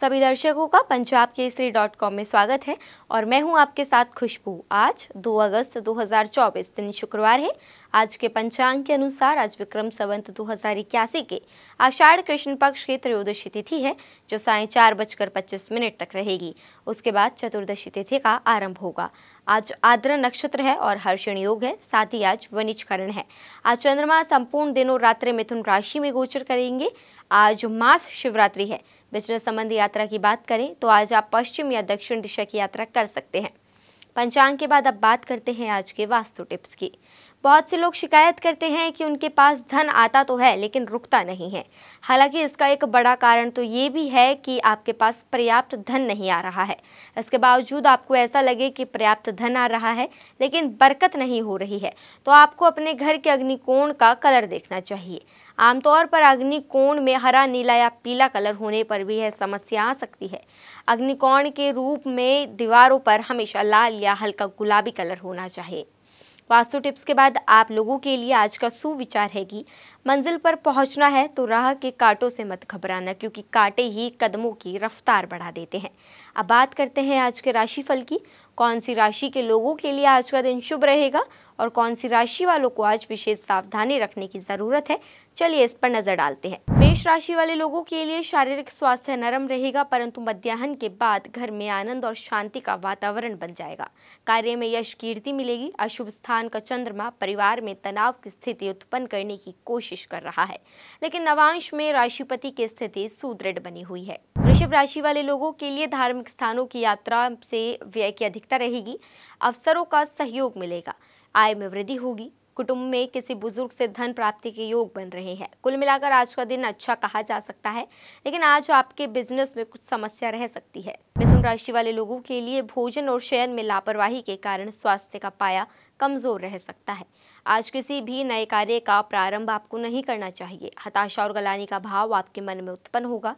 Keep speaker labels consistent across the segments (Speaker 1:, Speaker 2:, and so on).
Speaker 1: सभी दर्शकों का पंजाब केसरी डॉट कॉम में स्वागत है और मैं हूं आपके साथ खुशबू आज 2 अगस्त 2024 दिन शुक्रवार है आज के पंचांग के अनुसार आज विक्रम संवंत दो हजार इक्यासी के आषाढ़ कृष्ण पक्ष की त्रयोदशी तिथि है जो साय चार बजकर पच्चीस मिनट तक रहेगी उसके बाद चतुर्दशी तिथि का आरंभ होगा आज आद्र नक्षत्र है और हर्षण योग है साथ ही आज वनिजकरण है आज चंद्रमा संपूर्ण दिनों रात्रि मिथुन राशि में गोचर करेंगे आज मास शिवरात्रि है बिजनेस संबंधी यात्रा की बात करें तो आज आप पश्चिम या दक्षिण दिशा की यात्रा कर सकते हैं पंचांग के बाद अब बात करते हैं आज के वास्तु टिप्स की बहुत से लोग शिकायत करते हैं कि उनके पास धन आता तो है लेकिन रुकता नहीं है हालांकि इसका एक बड़ा कारण तो ये भी है कि आपके पास पर्याप्त धन नहीं आ रहा है इसके बावजूद आपको ऐसा लगे कि पर्याप्त धन आ रहा है लेकिन बरकत नहीं हो रही है तो आपको अपने घर के अग्निकोण का कलर देखना चाहिए आमतौर पर अग्निकोण में हरा नीला या पीला कलर होने पर भी यह समस्या आ सकती है अग्निकोण के रूप में दीवारों पर हमेशा लाल या हल्का गुलाबी कलर होना चाहिए वास्तु टिप्स के बाद आप लोगों के लिए आज का सुविचार है कि मंजिल पर पहुंचना है तो राह के कांटों से मत घबराना क्योंकि कांटे ही कदमों की रफ्तार बढ़ा देते हैं अब बात करते हैं आज के राशिफल की कौन सी राशि के लोगों के लिए आज का दिन शुभ रहेगा और कौन सी राशि वालों को आज विशेष सावधानी रखने की ज़रूरत है चलिए इस पर नज़र डालते हैं मेष राशि वाले लोगों के लिए शारीरिक स्वास्थ्य नरम रहेगा परंतु मध्याहन के बाद घर में आनंद और शांति का वातावरण बन जाएगा कार्य में यश कीर्ति मिलेगी अशुभ स्थान का चंद्रमा परिवार में तनाव की स्थिति उत्पन्न करने की कोशिश कोशिश कर रहा है लेकिन नवांश में राशिपति की स्थिति सुदृढ़ बनी हुई है वृषभ राशि वाले लोगों के लिए धार्मिक स्थानों की यात्रा से व्यय की अधिकता रहेगी अवसरों का सहयोग मिलेगा आय में वृद्धि होगी कुटुंब में किसी बुजुर्ग से धन प्राप्ति के योग बन रहे हैं कुल मिलाकर आज का दिन अच्छा कहा जा सकता है लेकिन आज आपके बिजनेस में कुछ समस्या रह सकती है मिथुन राशि वाले लोगों के लिए भोजन और शयन में लापरवाही के कारण स्वास्थ्य का पाया कमजोर रह सकता है आज किसी भी नए कार्य का प्रारंभ आपको नहीं करना चाहिए हताशा और गलानी का भाव आपके मन में उत्पन्न होगा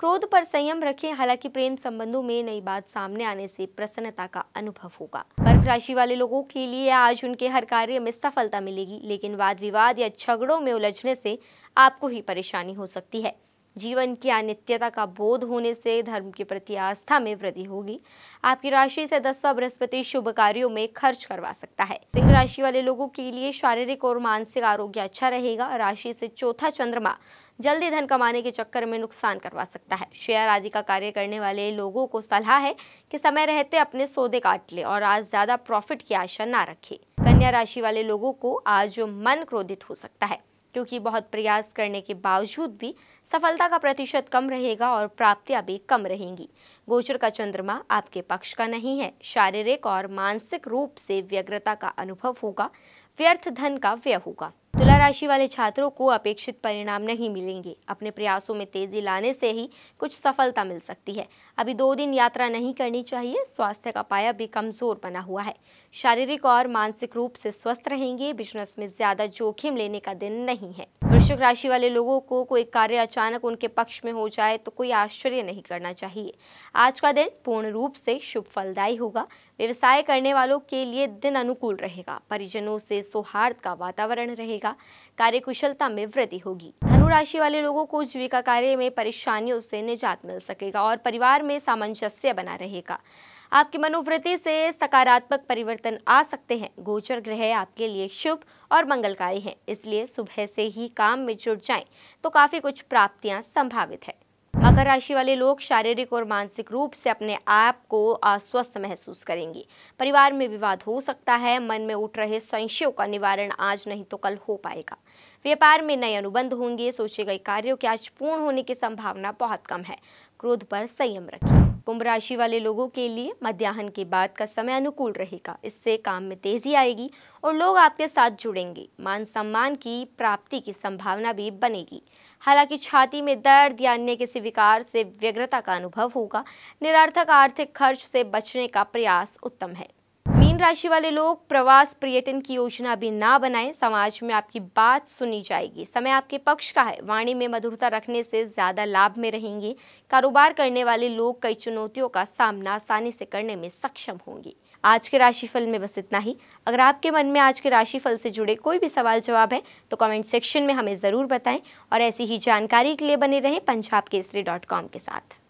Speaker 1: क्रोध पर संयम रखें हालांकि प्रेम संबंधों में नई बात सामने आने से प्रसन्नता का अनुभव होगा कर्क राशि वाले लोगों के लिए आज उनके हर कार्य में सफलता मिलेगी लेकिन वाद विवाद या झगड़ों में उलझने से आपको ही परेशानी हो सकती है जीवन की अनित्यता का बोध होने से धर्म के प्रति आस्था में वृद्धि होगी आपकी राशि से दसवा बृहस्पति शुभ कार्यों में खर्च करवा सकता है सिंह राशि वाले लोगों के लिए शारीरिक और मानसिक आरोग्य अच्छा रहेगा राशि से चौथा चंद्रमा जल्दी धन कमाने के चक्कर में नुकसान करवा सकता है शेयर आदि का कार्य करने वाले लोगों को सलाह है कि समय रहते अपने सौदे काट ले और आज ज्यादा प्रॉफिट की आशा ना रखें कन्या राशि वाले लोगों को आज मन क्रोधित हो सकता है क्योंकि बहुत प्रयास करने के बावजूद भी सफलता का प्रतिशत कम रहेगा और प्राप्तियां भी कम रहेंगी गोचर का चंद्रमा आपके पक्ष का नहीं है शारीरिक और मानसिक रूप से व्यग्रता का अनुभव होगा व्यर्थ धन का व्यय होगा तुला राशि वाले छात्रों को अपेक्षित परिणाम नहीं मिलेंगे अपने प्रयासों में तेजी लाने से ही कुछ सफलता मिल सकती है अभी दो दिन यात्रा नहीं करनी चाहिए स्वास्थ्य का पाया भी कमजोर बना हुआ है शारीरिक और मानसिक रूप से स्वस्थ रहेंगे बिजनेस में ज्यादा जोखिम लेने का दिन नहीं है वृश्चिक राशि वाले लोगों को कोई कार्य अचानक उनके पक्ष में हो जाए तो कोई आश्चर्य नहीं करना चाहिए आज का दिन पूर्ण रूप से शुभ फलदायी होगा व्यवसाय करने वालों के लिए दिन अनुकूल रहेगा परिजनों से सौहार्द का वातावरण रहेगा कार्य कार्यकुशलता में वृद्धि होगी धनुराशि वाले लोगों को जीविका कार्य में परेशानियों से निजात मिल सकेगा और परिवार में सामंजस्य बना रहेगा आपकी मनोवृत्ति से सकारात्मक परिवर्तन आ सकते हैं गोचर ग्रह आपके लिए शुभ और मंगलकारी हैं इसलिए सुबह से ही काम में जुट जाएं तो काफ़ी कुछ प्राप्तियां संभावित है मकर राशि वाले लोग शारीरिक और मानसिक रूप से अपने आप को अस्वस्थ महसूस करेंगे परिवार में विवाद हो सकता है मन में उठ रहे संशयों का निवारण आज नहीं तो कल हो पाएगा व्यापार में नए अनुबंध होंगे सोचे गए कार्यों के आज पूर्ण होने की संभावना बहुत कम है क्रोध पर संयम रखें कुंभ राशि वाले लोगों के लिए मध्याह्न के बाद का समय अनुकूल रहेगा इससे काम में तेजी आएगी और लोग आपके साथ जुड़ेंगे मान सम्मान की प्राप्ति की संभावना भी बनेगी हालांकि छाती में दर्द या अन्य किसी विकार से व्यग्रता का अनुभव होगा निरर्थक आर्थिक खर्च से बचने का प्रयास उत्तम है राशि वाले लोग प्रवास पर्यटन की योजना भी ना बनाएं समाज में आपकी बात सुनी जाएगी समय आपके पक्ष का है वाणी में मधुरता रखने से ज़्यादा लाभ में रहेंगे कारोबार करने वाले लोग कई चुनौतियों का सामना आसानी से करने में सक्षम होंगे आज के राशिफल में बस इतना ही अगर आपके मन में आज के राशिफल से जुड़े कोई भी सवाल जवाब है तो कमेंट सेक्शन में हमें ज़रूर बताएं और ऐसी ही जानकारी के लिए बने रहें पंजाब केसरी डॉट कॉम के साथ